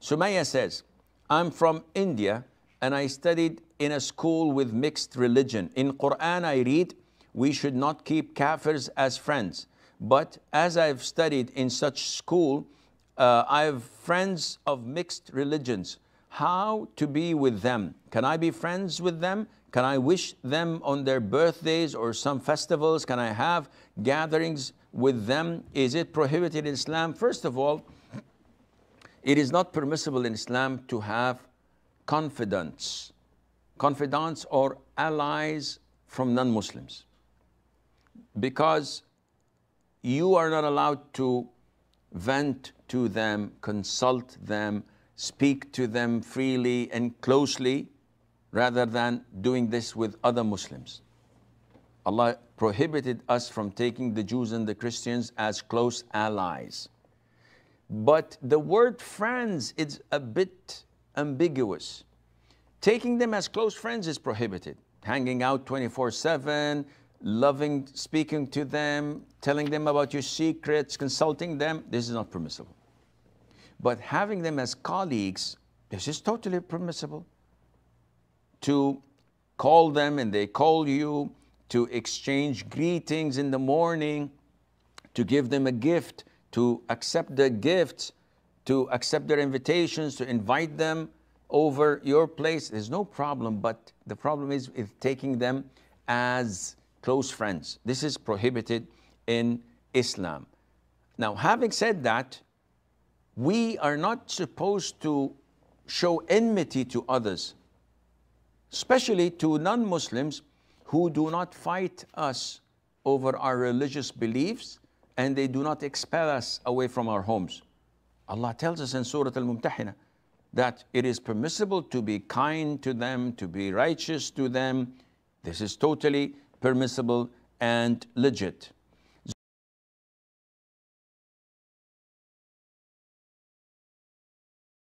Sumaya says, I'm from India and I studied in a school with mixed religion. In Quran I read, we should not keep kafirs as friends. But as I've studied in such school, uh, I have friends of mixed religions. How to be with them? Can I be friends with them? Can I wish them on their birthdays or some festivals? Can I have gatherings with them? Is it prohibited in Islam? First of all, it is not permissible in Islam to have confidants, confidants or allies from non-Muslims because you are not allowed to vent to them, consult them, speak to them freely and closely rather than doing this with other Muslims. Allah prohibited us from taking the Jews and the Christians as close allies. But the word friends is a bit ambiguous. Taking them as close friends is prohibited. Hanging out 24 7, loving, speaking to them, telling them about your secrets, consulting them, this is not permissible. But having them as colleagues, this is totally permissible. To call them and they call you, to exchange greetings in the morning, to give them a gift to accept their gifts, to accept their invitations, to invite them over your place. There's no problem, but the problem is with taking them as close friends. This is prohibited in Islam. Now, having said that, we are not supposed to show enmity to others, especially to non Muslims who do not fight us over our religious beliefs and they do not expel us away from our homes. Allah tells us in Surah Al Mumtahina that it is permissible to be kind to them, to be righteous to them. This is totally permissible and legit.